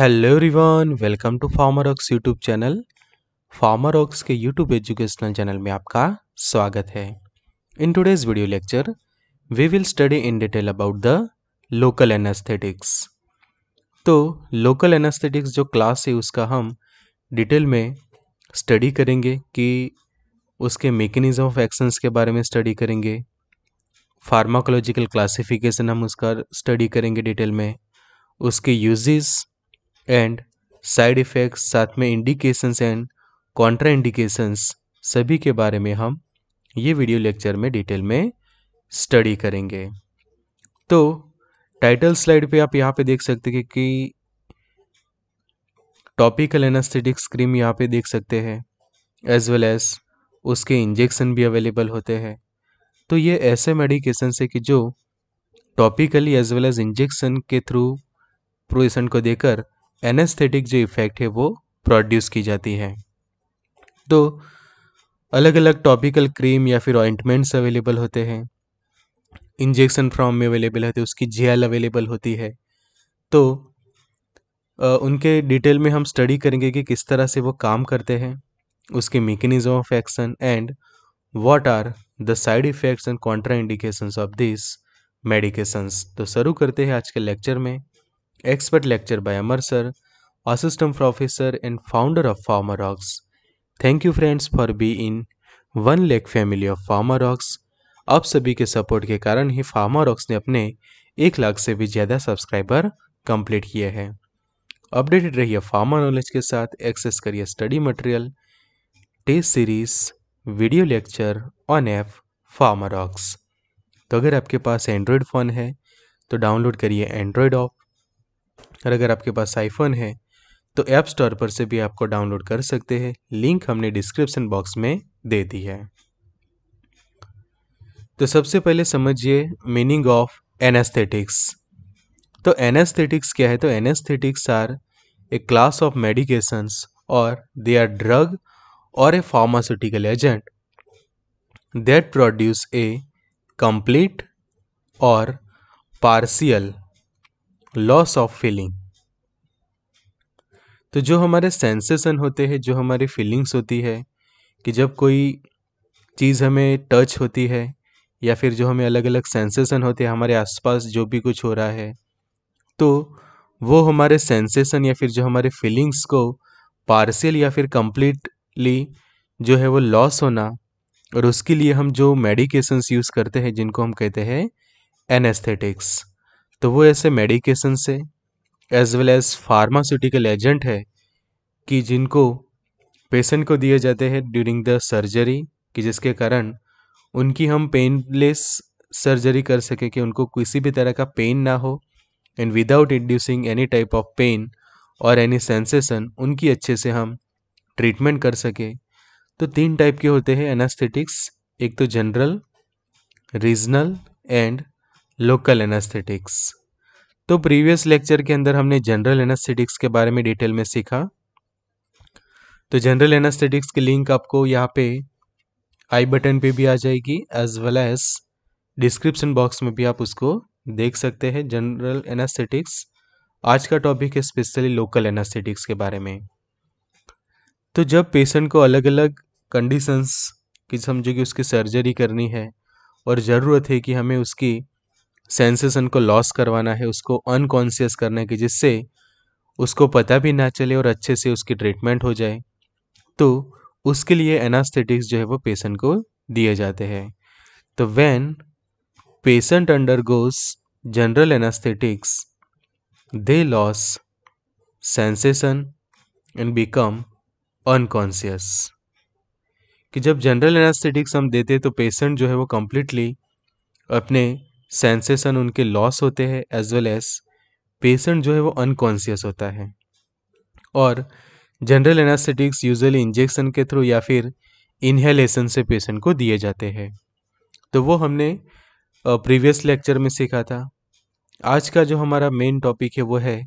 Hello रिवान welcome to Pharma Rocks YouTube channel Pharma Rocks के YouTube educational channel में आपका स्वागत है in today's video lecture we will study in detail about the local anaesthetics तो local anaesthetics जो class है उसका हम डिटेल में स्टडी करेंगे कि उसके मेकेनिज्म ऑफ एक्शंस के बारे में स्टडी करेंगे फार्माकोलॉजिकल क्लासिफिकेशन हम उसका स्टडी करेंगे डिटेल में उसके यूजेस एंड साइड इफ़ेक्ट्स साथ में इंडिकेशंस एंड कॉन्ट्रा इंडिकेशंस सभी के बारे में हम ये वीडियो लेक्चर में डिटेल में स्टडी करेंगे तो टाइटल स्लाइड पे आप यहाँ पे देख सकते हैं कि टॉपिकल एनास्थेटिक क्रीम यहाँ पे देख सकते हैं एज वेल एज उसके इंजेक्शन भी अवेलेबल होते हैं तो ये ऐसे मेडिकेशन है कि जो topically as well as injection के थ्रू पेशेंट को देकर एनेस्थेटिक जो इफ़ेक्ट है वो प्रोड्यूस की जाती है तो अलग अलग टॉपिकल क्रीम या फिर ऑइंटमेंट्स अवेलेबल होते हैं इंजेक्शन फॉर्म में अवेलेबल होते हैं उसकी जेल अवेलेबल होती है तो उनके डिटेल में हम स्टडी करेंगे कि किस तरह से वो काम करते हैं उसके mechanism of action and what are the side effects and contraindications of this medications तो शुरू करते हैं आज के लेक्चर में expert lecture by Amar sir, assistant professor and founder of Farmer Rocks. Thank you friends for being in one lakh family of Pharma Rocks आप सभी के सपोर्ट के कारण ही फार्मर रॉक्स ने अपने एक लाख से भी ज़्यादा सब्सक्राइबर कंप्लीट किए हैं अपडेटेड रहिए फार्मा नॉलेज के साथ एक्सेस करिए study material test series video lecture on app Pharma Rocks तो अगर आपके पास एंड्रॉयड फ़ोन है तो डाउनलोड करिए एंड्रॉयड ऑफ और अगर आपके पास आईफोन है तो ऐप स्टोर पर से भी आपको डाउनलोड कर सकते हैं लिंक हमने डिस्क्रिप्शन बॉक्स में दे दी है तो सबसे पहले समझिए मीनिंग ऑफ एनेस्थेटिक्स तो एनेस्थेटिक्स क्या है तो anaesthetics are a class of medications और दे आर ड्रग और a pharmaceutical agent that produce a complete और पार्सियल लॉस ऑफ फीलिंग तो जो हमारे सेंसेशन होते हैं जो हमारी फीलिंग्स होती है कि जब कोई चीज़ हमें टच होती है या फिर जो हमें अलग अलग सेंसेशन होते हैं हमारे आसपास जो भी कुछ हो रहा है तो वो हमारे सेंसेशन या फिर जो हमारे फीलिंग्स को पार्सियल या फिर कम्प्लीटली जो है वो लॉस होना और उसके लिए हम जो मेडिकेशंस यूज़ करते हैं जिनको हम कहते हैं एनेस्थेटिक्स तो वो ऐसे मेडिकेशन से as well as pharmaceutical agent है कि जिनको पेशेंट को दिए जाते हैं ड्यूरिंग द सर्जरी कि जिसके कारण उनकी हम पेनलेस सर्जरी कर सकें कि उनको किसी भी तरह का पेन ना हो and without inducing any type of pain और एनी सेंसेशन उनकी अच्छे से हम ट्रीटमेंट कर सकें तो तीन टाइप के होते हैं एनास्थेटिक्स एक तो general regional and local anaesthetics तो प्रीवियस लेक्चर के अंदर हमने जनरल एनास्थेटिक्स के बारे में डिटेल में सीखा तो जनरल एनास्थेटिक्स की लिंक आपको यहाँ पे आई बटन पे भी आ जाएगी as well as description box में भी आप उसको देख सकते हैं जनरल एनास्थेटिक्स आज का टॉपिक है स्पेशली लोकल एनास्थेटिक्स के बारे में तो जब पेशेंट को अलग अलग कंडीशंस की समझो कि उसकी सर्जरी करनी है और ज़रूरत है कि हमें उसकी सेंसेशन को लॉस करवाना है उसको अनकॉन्सियस करना है कि जिससे उसको पता भी ना चले और अच्छे से उसकी ट्रीटमेंट हो जाए तो उसके लिए एनास्थेटिक्स जो है वो पेशेंट को दिए जाते हैं तो when patient undergoes general anaesthetics they loss sensation and become unconscious कि जब जनरल एनास्थेटिक्स हम देते तो पेशेंट जो है वो कम्प्लीटली अपने सेंसेशन उनके लॉस होते हैं एज वेल एज पेशेंट जो है वो अनकॉन्शियस होता है और जनरल एनास्थेटिक्स यूजली इंजेक्शन के थ्रू या फिर इन्हेलेशन से पेशेंट को दिए जाते हैं तो वो हमने प्रीवियस लेक्चर में सीखा था आज का जो हमारा मेन टॉपिक है वो है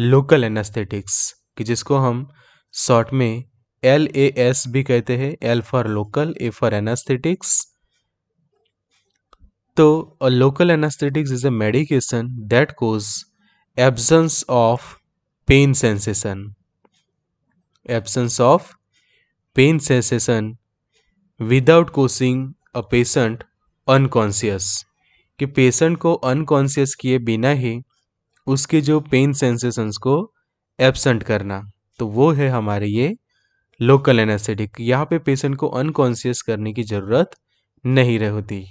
लोकल एनास्थेटिक्स कि जिसको हम शॉर्ट में एल ए एस भी कहते हैं l for local a for anaesthetics तो local anaesthetics is a medication that causes absence of pain sensation absence of pain sensation without causing a patient unconscious कि patient को unconscious किए बिना ही उसके जो पेन सेंसेशंस को एब्सेंट करना तो वो है हमारे ये लोकल एनास्थेटिक यहाँ पे पेशेंट को अनकॉन्सियस करने की ज़रूरत नहीं रहती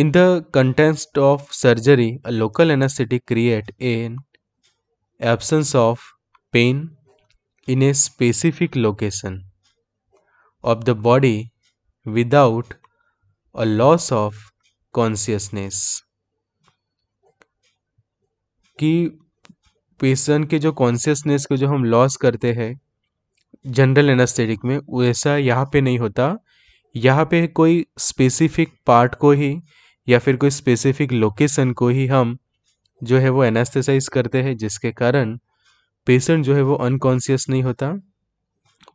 In the context of surgery, a local anesthetic creates an absence of pain in a specific location of the body without a loss of consciousness. कि पेशेंट के जो कॉन्सियसनेस को जो हम लॉस करते हैं जनरल एनास्थेटिक में वैसा यहाँ पे नहीं होता यहाँ पे कोई स्पेसिफिक पार्ट को ही या फिर कोई स्पेसिफिक लोकेशन को ही हम जो है वो एनास्थेसाइज करते हैं जिसके कारण पेशेंट जो है वो अनकॉन्सियस नहीं होता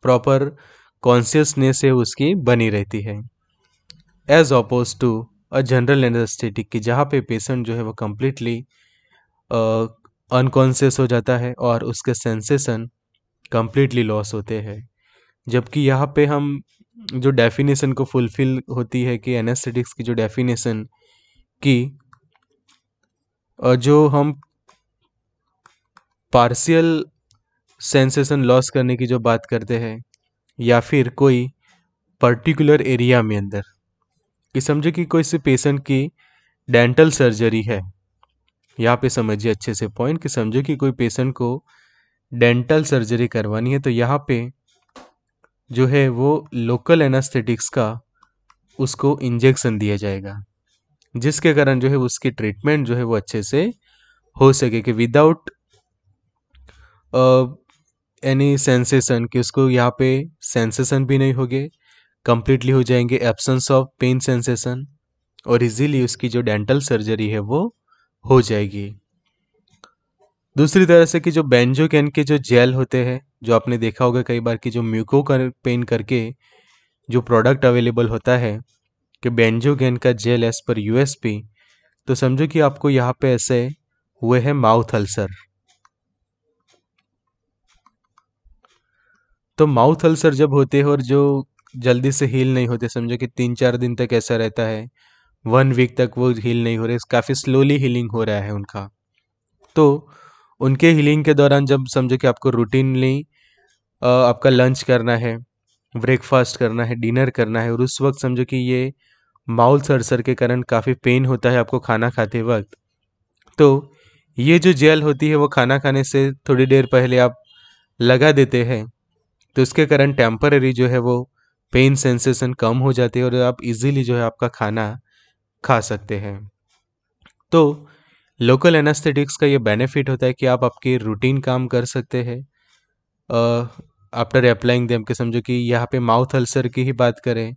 प्रॉपर कॉन्शियसनेस है उसकी बनी रहती है as opposed to a general anaesthetic की जहाँ पे पेशेंट जो है वो कम्प्लीटली अनकॉन्सियस हो जाता है और उसके सेंसेशन कम्प्लीटली लॉस होते हैं जबकि यहाँ पे हम जो डेफिनेशन को फुलफिल होती है कि एनास्थेटिक्स की जो डेफिनेशन कि जो हम पार्शियल सेंसेशन लॉस करने की जो बात करते हैं या फिर कोई पर्टिकुलर एरिया में अंदर कि समझे कि कोई से पेशेंट की डेंटल सर्जरी है यहाँ पे समझिए अच्छे से पॉइंट कि समझो कि कोई पेशेंट को डेंटल सर्जरी करवानी है तो यहाँ पे जो है वो लोकल एनास्थेटिक्स का उसको इंजेक्शन दिया जाएगा जिसके कारण जो है उसकी ट्रीटमेंट जो है वो अच्छे से हो सके कि विदाउट एनी सेंसेशन कि उसको यहाँ पे सेंसेशन भी नहीं होगे कंप्लीटली हो जाएंगे एब्सेंस ऑफ पेन सेंसेशन और इजीली उसकी जो डेंटल सर्जरी है वो हो जाएगी दूसरी तरह से कि जो बेंजोकैन के जो जेल होते हैं जो आपने देखा होगा कई बार कि जो म्यूको कर पेन करके जो प्रोडक्ट अवेलेबल होता है कि बेंजोगेन का जेल एस पर यूएसपी तो समझो कि आपको यहाँ पे ऐसे हुए हैं माउथ अल्सर तो माउथ अल्सर जब होते हैं और जो जल्दी से हील नहीं होते समझो कि तीन चार दिन तक ऐसा रहता है वन वीक तक वो हील नहीं हो रहे काफ़ी स्लोली हीलिंग हो रहा है उनका तो उनके हीलिंग के दौरान जब समझो कि आपको रूटीनली आपका लंच करना है ब्रेकफास्ट करना है डिनर करना है और उस वक्त समझो कि ये माउल सरसर के कारण काफ़ी पेन होता है आपको खाना खाते वक्त तो ये जो जेल होती है वो खाना खाने से थोड़ी देर पहले आप लगा देते हैं तो उसके कारण टेम्पररी जो है वो पेन सेंसेशन कम हो जाती है और आप इजीली जो है आपका खाना खा सकते हैं तो लोकल एनास्थेटिक्स का ये बेनिफिट होता है कि आप आपके रूटीन काम कर सकते हैं आफ्टर अप्लाइंग देम के समझो कि यहाँ पे माउथ अल्सर की ही बात करें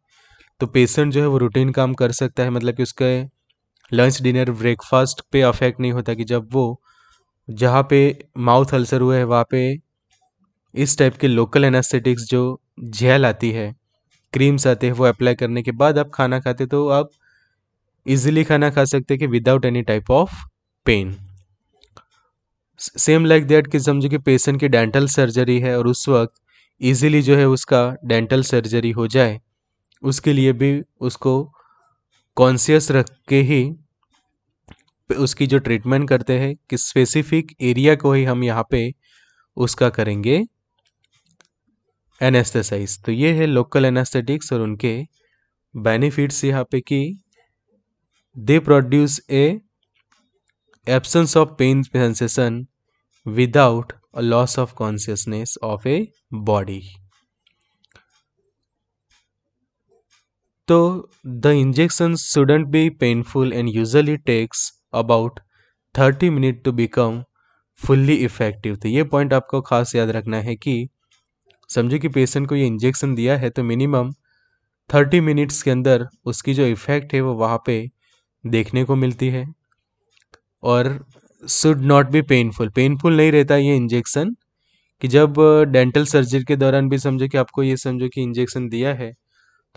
तो पेशेंट जो है वो रूटीन काम कर सकता है मतलब कि उसके लंच डिनर ब्रेकफास्ट पे अफेक्ट नहीं होता कि जब वो जहाँ पे माउथ अल्सर हुए है वहाँ पे इस टाइप के लोकल एनास्थेटिक्स जो झेल आती है क्रीम्स आते हैं वो अप्लाई करने के बाद आप खाना खाते तो आप इजीली खाना खा सकते कि without any type of pain same like that कि समझो कि पेशेंट की डेंटल सर्जरी है और उस वक्त इजीली जो है उसका डेंटल सर्जरी हो जाए उसके लिए भी उसको कॉन्सियस रख के ही उसकी जो ट्रीटमेंट करते हैं कि स्पेसिफिक एरिया को ही हम यहाँ पे उसका करेंगे एनेस्थेसाइज तो ये है लोकल एनेस्थेटिक्स और उनके बेनिफिट्स यहाँ पे कि they produce a absence of pain sensation without a loss of consciousness of a body तो the injection shouldn't be painful and usually takes about thirty minute to become fully effective थे ये point आपको खास याद रखना है कि समझो कि पेशेंट को ये इंजेक्शन दिया है तो मिनिमम थर्टी मिनट्स के अंदर उसकी जो इफ़ेक्ट है वो वहाँ पे देखने को मिलती है और should not be painful painful नहीं रहता ये इंजेक्शन कि जब डेंटल सर्जरी के दौरान भी समझो कि आपको ये समझो कि इंजेक्शन दिया है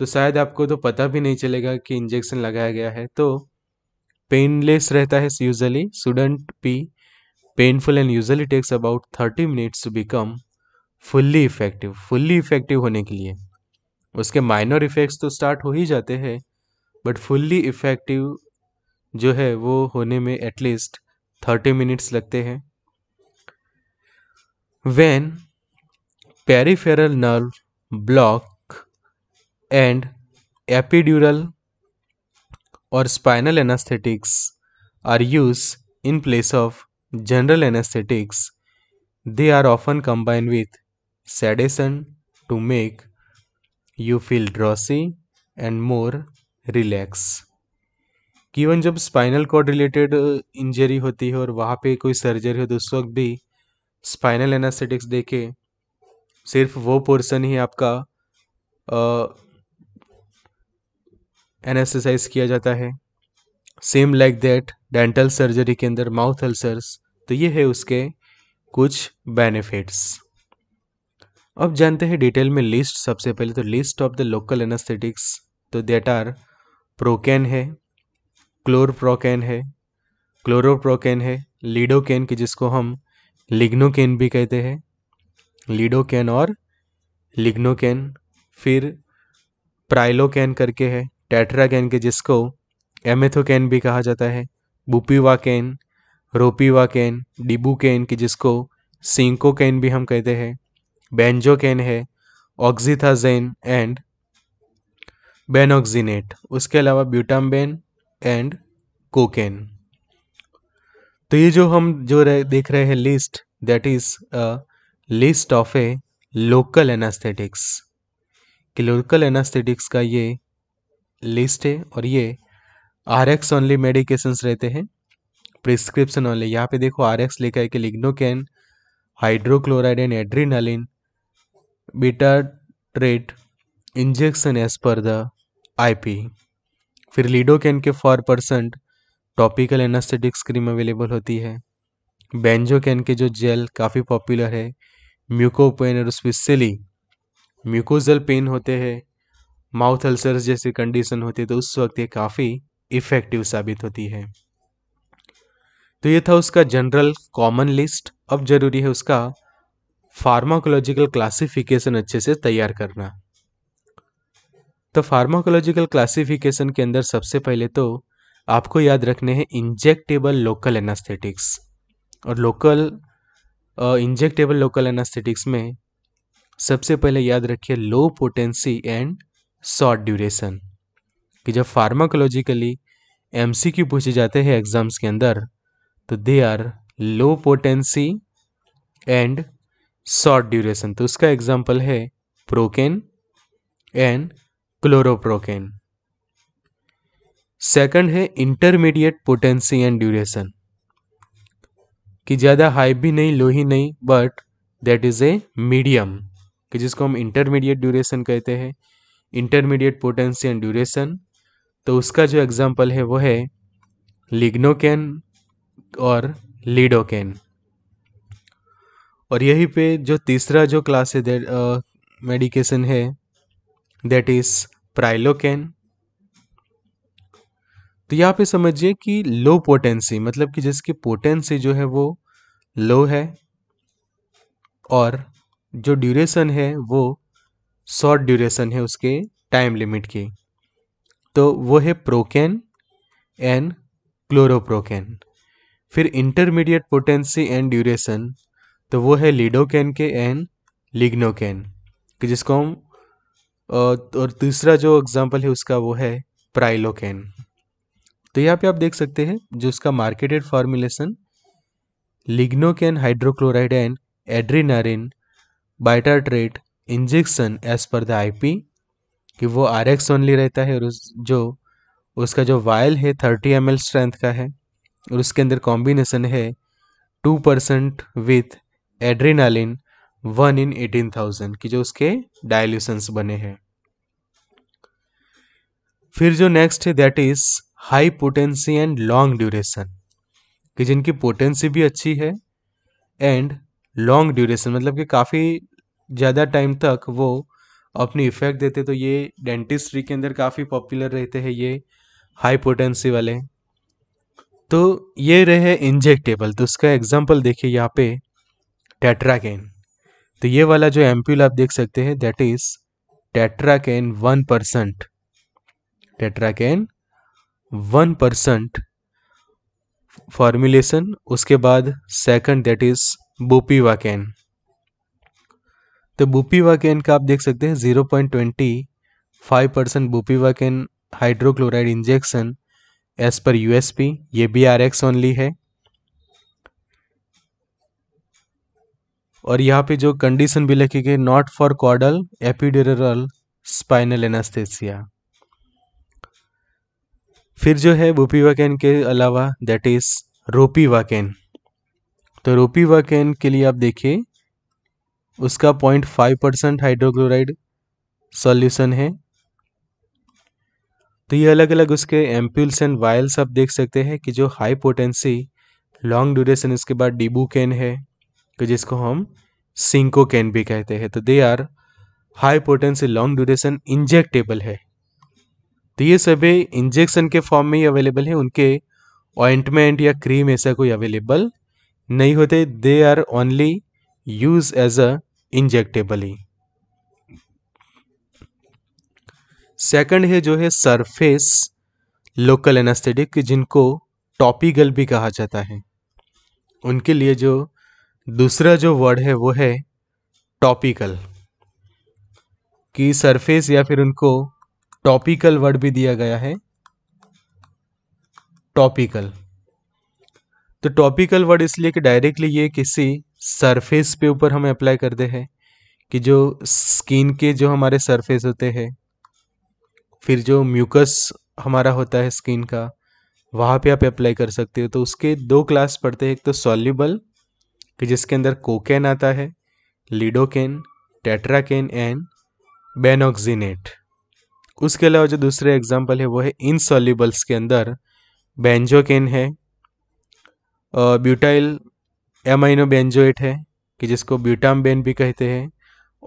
तो शायद आपको तो पता भी नहीं चलेगा कि इंजेक्शन लगाया गया है तो पेनलेस रहता है usually shouldn't be painful and usually takes about thirty minutes to become fully effective fully effective होने के लिए उसके माइनर इफेक्ट्स तो स्टार्ट हो ही जाते हैं बट फुल्ली इफेक्टिव जो है वो होने में एटलीस्ट थर्टी मिनट्स लगते हैं when peripheral nerve block and epidural और spinal anaesthetics are use in place of general anaesthetics they are often combine with sedation to make you feel drowsy and more relax even जब spinal cord related injury होती है और वहाँ पर कोई surgery हो तो उस वक्त भी स्पाइनल एनास्थेटिक्स देखे सिर्फ वो पोर्सन ही आपका uh, एनेस्थेसाइज किया जाता है same like that dental surgery के अंदर माउथ अल्सर्स तो ये है उसके कुछ बेनिफिट्स अब जानते हैं डिटेल में लिस्ट सबसे पहले तो list of the local anaesthetics तो देट आर प्रोकेन है क्लोरप्रोकेन है क्लोरोप्रोकेन है लीडोकेन की जिसको हम लिग्नोकेन भी कहते हैं लीडोकेन और लिग्नोकेन फिर प्राइलोकेन करके है टेट्राकैन के जिसको एमेथोकैन भी कहा जाता है बुपीवाकैन रोपीवाकैन डिबूकैन की जिसको सिंकोकैन भी हम कहते हैं कैन है ऑक्जिथाजेन एंड बेनोक्जिनेट उसके अलावा ब्यूटामबेन एंड कोकेन तो ये जो हम जो रह, देख रहे हैं list that is list of a local anaesthetics कि लोकल एनास्थेटिक्स का ये लिस्ट है और ये आर एक्स ओनली मेडिकेशंस रहते हैं प्रिस्क्रिप्शन ओनली यहाँ पे देखो आर एक्स लिखा है कि lignocaine hydrochloride and adrenaline bitartrate injection as per the IP फिर लीडोकैन के four percent topical anaesthetics cream available होती है बेंजोकैन के जो जेल काफ़ी पॉपुलर है म्यूकोपेन और स्पेशली म्यूकोजल पेन होते हैं माउथ अल्सर्स जैसी कंडीशन होती है तो उस वक्त ये काफ़ी इफ़ेक्टिव साबित होती है तो ये था उसका जनरल कॉमन लिस्ट अब ज़रूरी है उसका फार्माकोलॉजिकल क्लासिफिकेशन अच्छे से तैयार करना तो फार्माकोलॉजिकल क्लासिफिकेशन के अंदर सबसे पहले तो आपको याद रखने हैं इंजेक्टेबल लोकल एनास्थेटिक्स और लोकल इंजेक्टेबल लोकल एनास्थेटिक्स में सबसे पहले याद रखिए low potency and short duration कि जब फार्माकोलॉजिकली एम पूछे जाते हैं एग्जाम्स के अंदर तो they are low potency and short duration तो उसका एग्जाम्पल है प्रोकेन एंड क्लोरोप्रोकेन सेकंड है इंटरमीडिएट पोटेंसी एंड ड्यूरेशन कि ज़्यादा हाई भी नहीं लो ही नहीं but that is a medium कि जिसको हम इंटरमीडिएट ड्यूरेशन कहते हैं इंटरमीडिएट पोटेंसी एंड ड्यूरेशन तो उसका जो एग्जाम्पल है वो है लिग्नोकैन और लीडोकैन और यहीं पे जो तीसरा जो क्लास है मेडिकेशन uh, है दैट इज प्राइलोकैन तो यहाँ पे समझिए कि लो पोटेंसी मतलब कि जिसकी पोटेंसी जो है वो लो है और जो ड्यूरेशन है वो शॉर्ट ड्यूरेशन है उसके टाइम लिमिट की तो वो है प्रोकेन एंड क्लोरोप्रोकेन फिर इंटरमीडिएट पोटेंसी एंड ड्यूरेशन तो वो है लिडोकेन के एंड लिग्नोकेन कि जिसको हम और तीसरा जो एग्जांपल है उसका वो है प्राइलोकेन तो यहाँ पे आप देख सकते हैं जो उसका marketed formulation lignocaine hydrochloride and adrenaline bitartrate injection as per the IP कि वो आर ओनली रहता है और उस जो उसका जो वायल है थर्टी एम स्ट्रेंथ का है और उसके अंदर कॉम्बिनेशन है two percent with adrenaline one in eighteen thousand की जो उसके डायल्यूशंस बने हैं फिर जो नेक्स्ट है that is high potency and long duration कि जिनकी पोटेंसी भी अच्छी है एंड लॉन्ग ड्यूरेशन मतलब कि काफ़ी ज़्यादा टाइम तक वो अपनी इफ़ेक्ट देते तो ये डेंटिस्ट्री के अंदर काफ़ी पॉपुलर रहते हैं ये हाई पोटेंसी वाले तो ये रहे इंजेक्टेबल तो उसका एग्जांपल देखिए यहाँ पे टेट्राकेन तो ये वाला जो एम्प्यूल आप देख सकते हैं that is tetracaine one percent tetracaine one percent formulation उसके बाद सेकंड दैट इज बोपीवाकेन तो बूपी वाकेन का आप देख सकते हैं zero point twenty five percent bupivacaine hydrochloride injection as per USP ये भी आर एक्स ओनली है और यहाँ पे जो कंडीशन भी लिखी गई not for caudal epidural spinal anaesthesia फिर जो है बूपी वाकेन के अलावा दैट इज रोपी वाकेन तो रोपी वाकेन के लिए आप देखिए उसका point five percent hydrochloride solution है तो ये अलग अलग उसके एम्प्यूल्स एंड वायल्स आप देख सकते हैं कि जो हाई पोटेंसी लॉन्ग ड्यूरेशन इसके बाद डिबू कैन है कि जिसको हम सिंको कैन भी कहते हैं तो they are high potency long duration injectable है तो ये सभी इंजेक्शन के फॉर्म में ही अवेलेबल है उनके ऑइंटमेंट या क्रीम ऐसा कोई अवेलेबल नहीं होते they are only use as a injectably second है जो है सरफेस लोकल एनास्थेटिक जिनको टॉपिकल भी कहा जाता है उनके लिए जो दूसरा जो वर्ड है वो है टॉपिकल की सरफेस या फिर उनको टॉपिकल वर्ड भी दिया गया है टॉपिकल तो टॉपिकल वर्ड इसलिए कि डायरेक्टली ये किसी सरफेस पे ऊपर हम अप्लाई करते हैं कि जो स्किन के जो हमारे सरफेस होते हैं फिर जो म्यूकस हमारा होता है स्किन का वहाँ पे आप अप्लाई कर सकते हो तो उसके दो क्लास पड़ते हैं एक तो सॉल्यूबल कि जिसके अंदर कोकेन आता है लिडोकेन टेट्राकेन एंड बेनोक्जिनेट उसके अलावा जो दूसरे एग्जाम्पल है वो है इनसॉल्यूबल्स के अंदर बेंजोकेन है ब्यूटाइल एमाइनो बेंजोएट है कि जिसको ब्यूटामबेन भी कहते हैं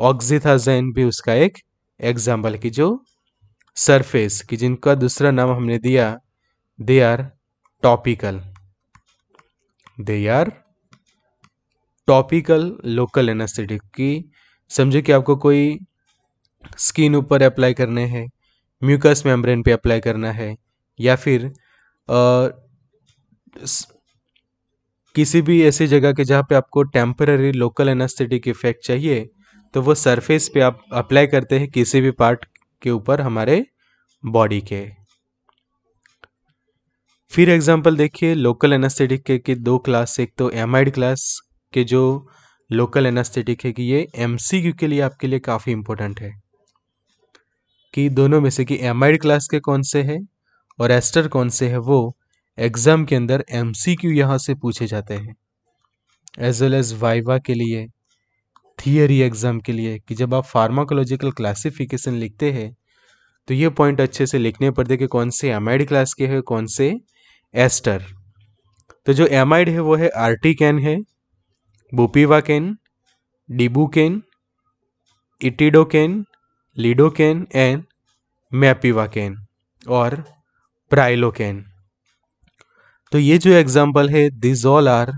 ऑक्सीथाजैन भी उसका एक एग्जाम्पल की जो सरफेस की जिनका दूसरा नाम हमने दिया they are topical they are topical local anaesthetic की समझो कि आपको कोई स्किन ऊपर अप्लाई करने हैं म्यूकस मेम्ब्रेन पे अप्लाई करना है या फिर आ, किसी भी ऐसी जगह के जहाँ पे आपको टेम्पररी लोकल एनास्थेटिक इफेक्ट चाहिए तो वो सरफेस पे आप अप्लाई करते हैं किसी भी पार्ट के ऊपर हमारे बॉडी के फिर एग्जांपल देखिए लोकल एनास्थेटिक के, के दो क्लास एक तो एमआईड क्लास के जो लोकल एनास्थेटिक है कि ये एम के लिए आपके लिए काफ़ी इम्पोर्टेंट है कि दोनों में से कि एमआईड क्लास के कौन से हैं और एस्टर कौन से है वो एग्ज़ाम के अंदर एम सी क्यू यहाँ से पूछे जाते हैं एज वेल एज वाइवा के लिए थियरी एग्ज़ाम के लिए कि जब आप फार्माकोलॉजिकल क्लासिफिकेशन लिखते हैं तो ये पॉइंट अच्छे से लिखने पड़ते कि कौन से एमाइड क्लास के हैं कौन से एस्टर तो जो एमाइड है वो है आर्टिकैन है बुपीवाकेन डिबूकेन इटिडोकेन लिडोकेन एंड मैपीवाकेन और प्राइलोकेन तो ये जो एग्जाम्पल है these all are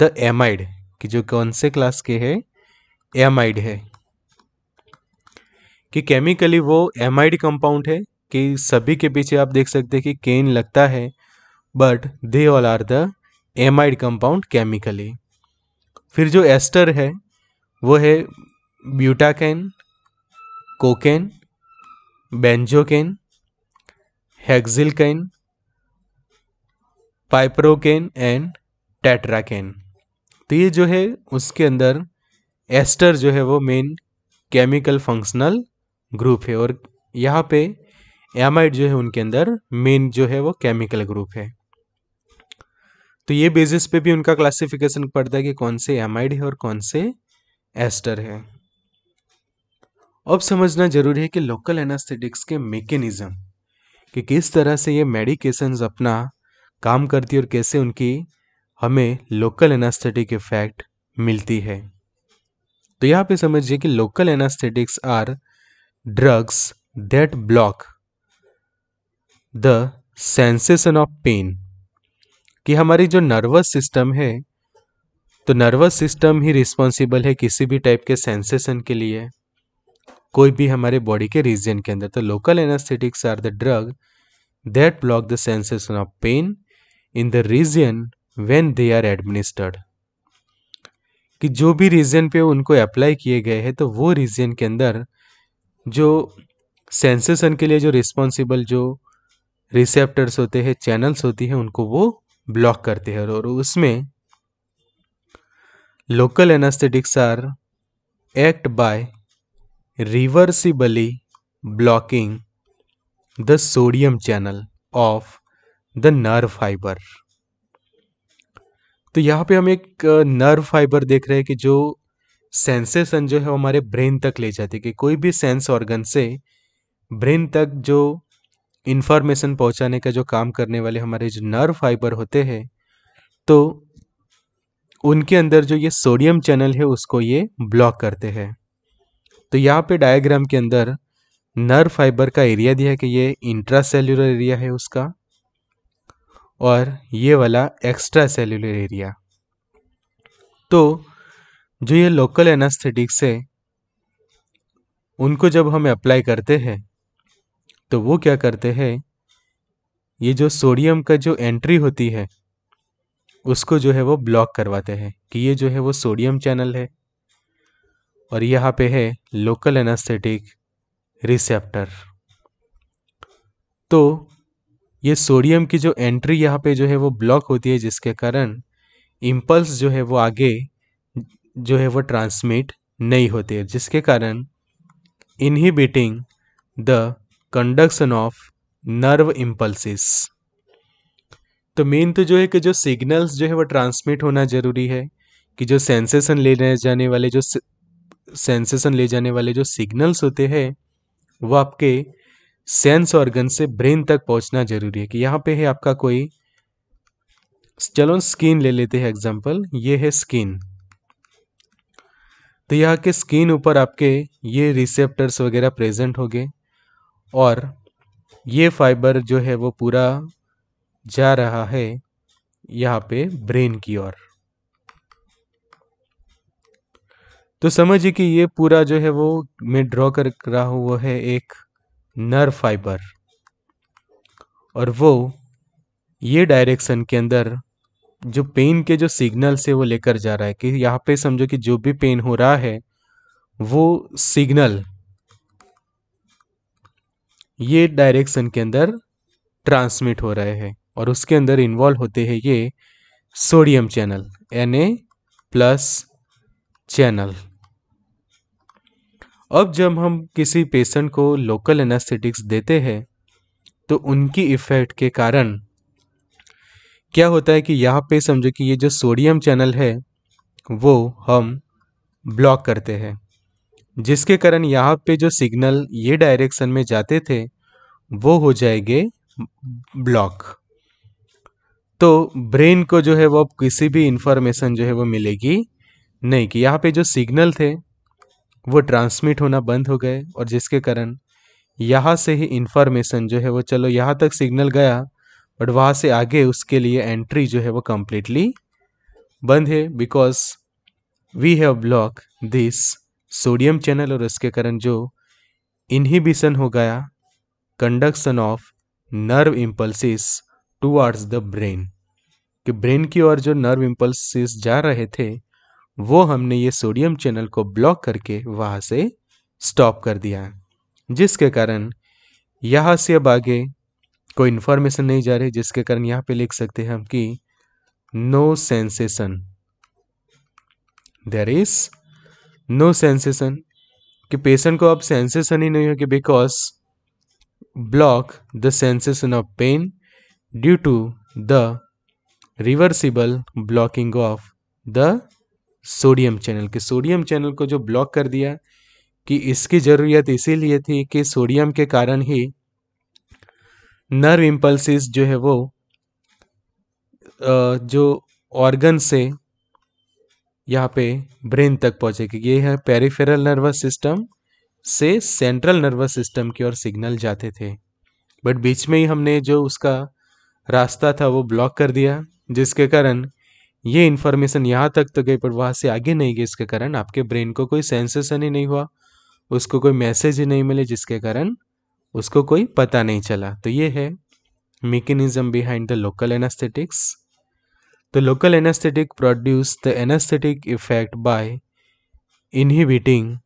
the amide कि जो कौन से क्लास के है एमाइड है कि केमिकली वो एमाइड कंपाउंड है कि सभी के पीछे आप देख सकते हैं कि केन लगता है but they all are the amide compound chemically फिर जो एस्टर है वो है butacaine cocaine benzocaine hexylcaine piperocaine and tetracaine तो ये जो है उसके अंदर एस्टर जो है वो मेन केमिकल फंक्शनल ग्रुप है और यहाँ पे एमाइड जो है उनके अंदर मेन जो है वो केमिकल ग्रुप है तो ये बेसिस पे भी उनका क्लासिफिकेशन पड़ता है कि कौन से एमाइड है और कौन से एस्टर है अब समझना जरूरी है कि लोकल एनास्थेटिक्स के मेकेनिज्म कि किस तरह से ये मेडिकेशंस अपना काम करती है और कैसे उनकी हमें लोकल एनास्थेटिक इफेक्ट मिलती है तो यहाँ पे समझिए कि local anaesthetics are drugs that block the sensation of pain कि हमारी जो नर्वस सिस्टम है तो नर्वस सिस्टम ही रिस्पॉन्सिबल है किसी भी टाइप के सेंसेशन के लिए कोई भी हमारे बॉडी के रीजन के अंदर तो local anaesthetics are the drug that block the sensation of pain in the region when they are administered कि जो भी रीजन पे उनको अप्लाई किए गए हैं तो वो रीजन के अंदर जो सेंसेशन के लिए जो रिस्पॉन्सिबल जो रिसेप्टर्स होते हैं चैनल्स होती हैं उनको वो ब्लॉक करते हैं और उसमें local anaesthetics are act by reversibly blocking the sodium channel of the nerve fibre तो यहाँ पे हम एक नर्व फाइबर देख रहे हैं कि जो सेंसेशन जो है हमारे ब्रेन तक ले जाती है कि कोई भी सेंस ऑर्गन से ब्रेन तक जो इन्फॉर्मेशन पहुंचाने का जो काम करने वाले हमारे जो नर्व फाइबर होते हैं तो उनके अंदर जो ये सोडियम चैनल है उसको ये ब्लॉक करते हैं तो यहाँ पे डायग्राम के अंदर नर्व फाइबर का एरिया दिया है कि ये इंट्रासेल्यूलर एरिया है उसका और ये वाला एक्स्ट्रा सेलुलर एरिया तो जो ये लोकल एनास्थेटिक्स है उनको जब हम अप्लाई करते हैं तो वो क्या करते हैं ये जो सोडियम का जो एंट्री होती है उसको जो है वो ब्लॉक करवाते हैं कि ये जो है वो सोडियम चैनल है और यहाँ पे है लोकल एनास्थेटिक रिसेप्टर तो ये सोडियम की जो एंट्री यहाँ पे जो है वो ब्लॉक होती है जिसके कारण इम्पल्स जो है वो आगे जो है वो ट्रांसमिट नहीं होती है जिसके कारण inhibiting the conduction of nerve impulses तो मेन तो जो है कि जो सिग्नल्स जो है वो ट्रांसमिट होना ज़रूरी है कि जो सेंसेशन ले जाने वाले जो सेंसेशन ले जाने वाले जो सिग्नल्स होते हैं वो आपके सेंस ऑर्गन से ब्रेन तक पहुंचना जरूरी है कि यहाँ पे है आपका कोई चलो स्किन ले लेते हैं एग्जाम्पल ये है स्किन तो यहाँ के स्किन ऊपर आपके ये रिसेप्टर्स वगैरह प्रेजेंट हो गए और ये फाइबर जो है वो पूरा जा रहा है यहाँ पे ब्रेन की ओर तो समझिए कि ये पूरा जो है वो मैं ड्रॉ कर रहा हूँ वो है एक नर्व फाइबर और वो ये डायरेक्शन के अंदर जो पेन के जो सिग्नल से वो लेकर जा रहा है कि यहाँ पे समझो कि जो भी पेन हो रहा है वो सिग्नल ये डायरेक्शन के अंदर ट्रांसमिट हो रहे हैं और उसके अंदर इन्वॉल्व होते हैं ये sodium channel N A plus channel अब जब हम किसी पेशेंट को लोकल एनास्थेटिक्स देते हैं तो उनकी इफ़ेक्ट के कारण क्या होता है कि यहाँ पे समझो कि ये जो सोडियम चैनल है वो हम ब्लॉक करते हैं जिसके कारण यहाँ पे जो सिग्नल ये डायरेक्शन में जाते थे वो हो जाएंगे ब्लॉक तो ब्रेन को जो है वो अब किसी भी इंफॉर्मेशन जो है वो मिलेगी नहीं कि यहाँ पे जो सिग्नल थे वो ट्रांसमिट होना बंद हो गए और जिसके कारण यहाँ से ही इंफॉर्मेशन जो है वो चलो यहाँ तक सिग्नल गया बट वहाँ से आगे उसके लिए एंट्री जो है वो कम्प्लीटली बंद है because we have block this sodium channel और उसके कारण जो इनहिबिशन हो गया conduction of nerve impulses towards the brain कि ब्रेन की ओर जो नर्व इम्पल्सिस जा रहे थे वो हमने ये सोडियम चैनल को ब्लॉक करके वहाँ से स्टॉप कर दिया जिसके कारण यहाँ से अब आगे कोई इन्फॉर्मेशन नहीं जा रही जिसके कारण यहाँ पे लिख सकते हैं हम कि no sensation there is no sensation कि पेशेंट को अब सेंसेशन ही नहीं होगी because block the sensation of pain due to the reversible blocking of the sodium channel के सोडियम चैनल को जो ब्लॉक कर दिया कि इसकी ज़रूरत इसीलिए थी कि सोडियम के कारण ही नर्व इम्पल्सिस जो है वो जो ऑर्गन से यहाँ पे ब्रेन तक पहुँचेगी ये है पेरिफेरल नर्वस सिस्टम से सेंट्रल नर्वस सिस्टम की ओर सिग्नल जाते थे बट बीच में ही हमने जो उसका रास्ता था वो ब्लॉक कर दिया जिसके कारण ये इन्फॉर्मेशन यहाँ तक तो गई पर वहाँ से आगे नहीं गई इसके कारण आपके ब्रेन को कोई सेंसेशन ही नहीं हुआ उसको कोई मैसेज ही नहीं मिले जिसके कारण उसको कोई पता नहीं चला तो ये है mechanism behind the local anaesthetics तो local anaesthetic produce the anaesthetic effect by inhibiting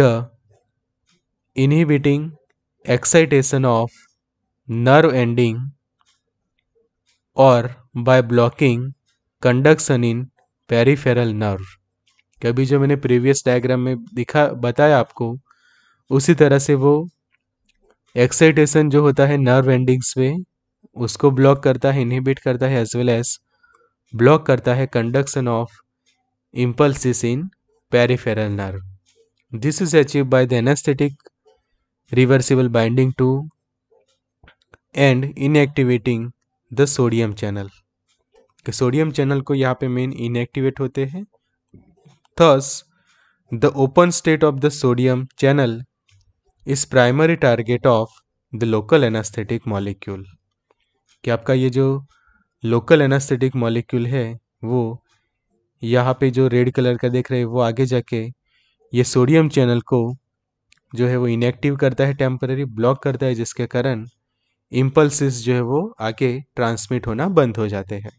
the inhibiting excitation of nerve ending और by blocking conduction in peripheral nerve कभी जो मैंने प्रीवियस डायग्राम में दिखा बताया आपको उसी तरह से वो एक्साइटेशन जो होता है नर्व एंडिंग्स पे उसको ब्लॉक करता है इनहिबिट करता है एज वेल एज ब्लॉक करता है conduction of impulses in peripheral nerve this is achieve by the anaesthetic reversible binding to and inactivating the sodium channel कि सोडियम चैनल को यहाँ पे मेन इनएक्टिवेट होते हैं thus the open state of the sodium channel is primary target of the local anaesthetic molecule कि आपका ये जो लोकल एनास्थेटिक मॉलिक्यूल है वो यहाँ पे जो रेड कलर का देख रहे हैं वो आगे जाके ये सोडियम चैनल को जो है वो इनएक्टिव करता है टेम्पररी ब्लॉक करता है जिसके कारण इम्पल्सिस जो है वो आगे ट्रांसमिट होना बंद हो जाते हैं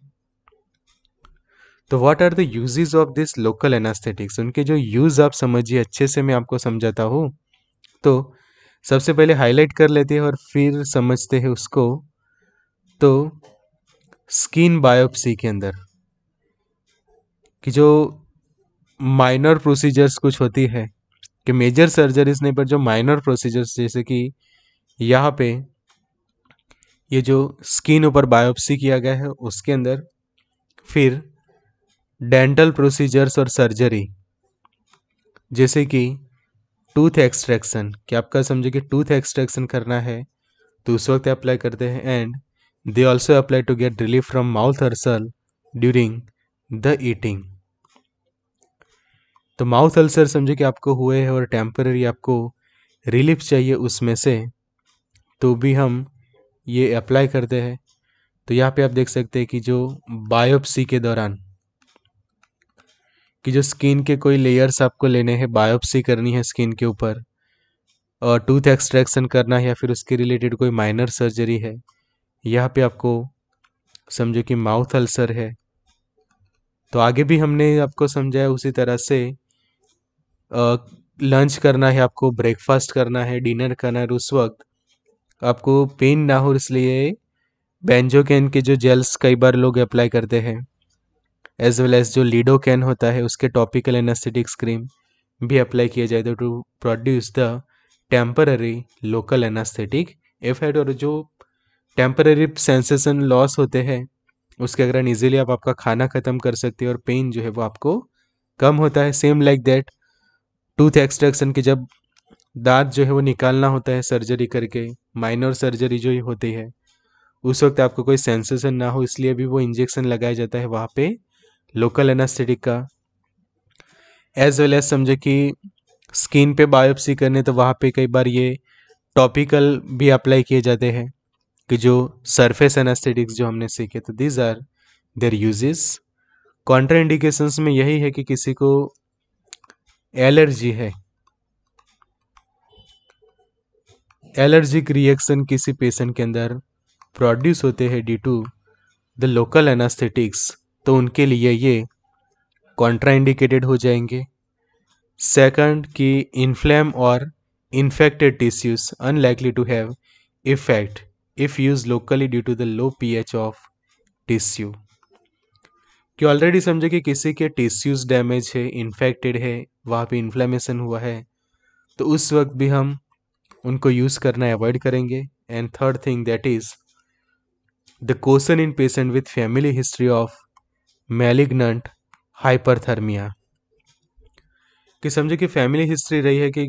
तो what are the uses of this local anaesthetics उनके जो यूज़ आप समझिए अच्छे से मैं आपको समझाता हूँ तो सबसे पहले हाईलाइट कर लेते हैं और फिर समझते हैं उसको तो स्किन बायोप्सी के अंदर कि जो माइनर प्रोसीजर्स कुछ होती है कि मेजर सर्जरीज नहीं पर जो माइनर प्रोसीजर्स जैसे कि यहाँ पे ये जो स्किन ऊपर बायोप्सी किया गया है उसके अंदर फिर डेंटल प्रोसीजर्स और सर्जरी जैसे कि टूथ एक्सट्रैक्शन कि आपका समझो कि टूथ एक्सट्रैक्शन करना है तो उस वक्त अप्लाई करते हैं and they also apply to get relief from mouth ulcer during the eating तो माउथ अल्सर समझो कि आपको हुए है और टेम्पररी आपको रिलीफ चाहिए उसमें से तो भी हम ये अप्लाई करते हैं तो यहाँ पे आप देख सकते हैं कि जो बायोप्सी के दौरान कि जो स्किन के कोई लेयर्स आपको लेने हैं बायोप्सी करनी है स्किन के ऊपर और टूथ एक्सट्रैक्शन करना है या फिर उसके रिलेटेड कोई माइनर सर्जरी है यहाँ पे आपको समझो कि माउथ अल्सर है तो आगे भी हमने आपको समझाया उसी तरह से लंच करना है आपको ब्रेकफास्ट करना है डिनर करना है उस वक्त आपको पेन ना हो इसलिए बेंजोकेन के जो जेल्स कई बार लोग अप्लाई करते हैं एज वेल एज जो लीडो कैन होता है उसके टॉपिकल एनास्थेटिक्स क्रीम भी अप्लाई किया जाए to produce the temporary local anaesthetic effect और जो टेम्पररी सेंसेशन लॉस होते हैं उसके अगर ईजिली आप आपका खाना ख़त्म कर सकते हो और पेन जो है वो आपको कम होता है same like that tooth extraction की जब दांत जो है वो निकालना होता है सर्जरी करके माइनर सर्जरी जो होती है उस वक्त आपको कोई सेंसेशन ना हो इसलिए भी वो इंजेक्शन लगाया जाता है वहाँ पे लोकल एनास्थेटिक का एज वेल एज समझे कि स्किन पे बायोप्सी करने तो वहाँ पे कई बार ये टॉपिकल भी अप्लाई किए जाते हैं कि जो सरफेस एनास्थेटिक्स जो हमने सीखे तो these are their uses contraindications में यही है कि किसी को एलर्जी है एलर्जिक रिएक्शन किसी पेशेंट के अंदर प्रोड्यूस होते हैं due to the local anaesthetics तो उनके लिए ये कॉन्ट्राइंडिकेटेड हो जाएंगे सेकंड कि इन्फ्लेम और infected tissues unlikely to have effect if use locally due to the low pH of tissue कि ऑलरेडी समझे कि किसी के टिश्यूज डैमेज है इन्फेक्टेड है वहाँ पे इन्फ्लेमेशन हुआ है तो उस वक्त भी हम उनको यूज़ करना अवॉइड करेंगे and third thing that is the question in patient with family history of malignant hyperthermia कि समझे कि फैमिली हिस्ट्री रही है कि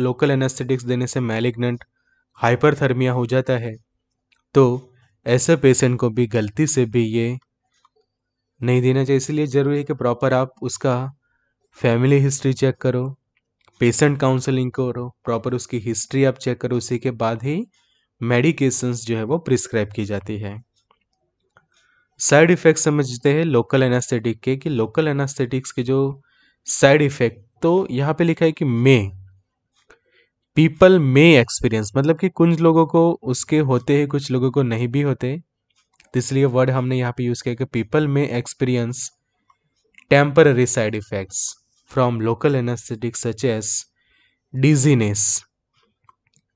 लोकल एनास्थेटिक्स देने से मैलिग्नेंट हाइपरथर्मिया हो जाता है तो ऐसे पेशेंट को भी गलती से भी ये नहीं देना चाहिए इसलिए ज़रूरी है कि प्रॉपर आप उसका फैमिली हिस्ट्री चेक करो पेशेंट काउंसलिंग करो प्रॉपर उसकी हिस्ट्री आप चेक करो उसी के बाद ही मेडिकेशंस जो है वो प्रिस्क्राइब की जाती है साइड इफ़ेक्ट समझते हैं लोकल एनास्थेटिक के कि लोकल एनास्थेटिक्स के जो साइड इफ़ेक्ट तो यहाँ पे लिखा है कि मे पीपल मे एक्सपीरियंस मतलब कि कुछ लोगों को उसके होते हैं कुछ लोगों को नहीं भी होते तो इसलिए वर्ड हमने यहाँ पे यूज़ किया कि people may experience temporary side effects from local anaesthetic such as dizziness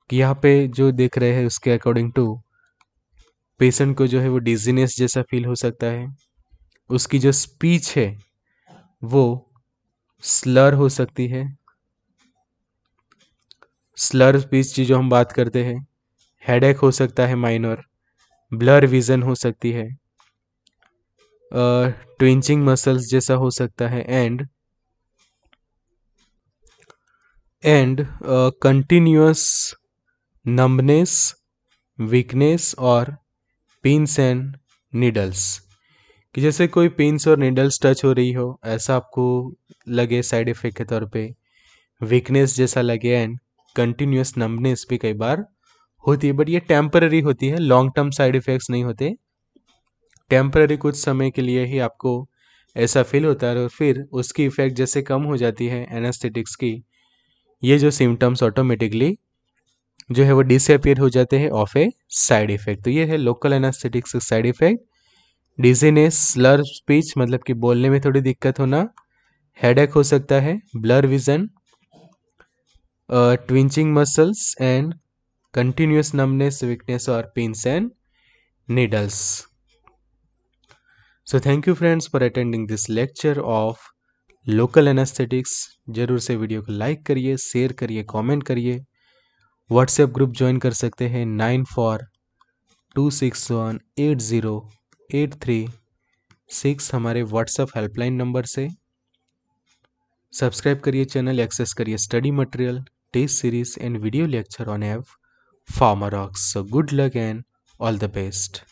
कि यहाँ पे जो देख रहे हैं उसके अकॉर्डिंग टू पेशेंट को जो है वो डिजीनेस जैसा फील हो सकता है उसकी जो स्पीच है वो स्लर हो सकती है स्लर स्पीच की जो हम बात करते हैं हेडेक हो सकता है माइनर ब्लर विजन हो सकती है ट्विंचिंग मसल्स जैसा हो सकता है and and continuous numbness weakness और पिंस एंड नीडल्स कि जैसे कोई पिंस और नीडल्स टच हो रही हो ऐसा आपको लगे साइड इफेक्ट के तौर पे वीकनेस जैसा लगे एंड कंटिन्यूस नंबनेस भी कई बार होती है बट ये टेम्पररी होती है लॉन्ग टर्म साइड इफ़ेक्ट्स नहीं होते टेम्पररी कुछ समय के लिए ही आपको ऐसा फील होता है और फिर उसकी इफ़ेक्ट जैसे कम हो जाती है एनास्थेटिक्स की ये जो सिम्टम्स ऑटोमेटिकली जो है वो डिसअपियर हो जाते हैं ऑफ ए साइड इफेक्ट तो ये है local anaesthetics side effect dizziness slur speech मतलब कि बोलने में थोड़ी दिक्कत होना हेडेक हो सकता है blur vision twitching muscles and continuous numbness weakness और pins and needles so thank you friends for attending this lecture of local anaesthetics जरूर से वीडियो को लाइक करिए शेयर करिए कमेंट करिए व्हाट्सएप ग्रुप ज्वाइन कर सकते हैं nine four two six one eight zero eight three six हमारे व्हाट्सएप हेल्पलाइन नंबर से सब्सक्राइब करिए चैनल एक्सेस करिए study material test series and video lecture on एव फार्मर ऑक्स so good luck and all the best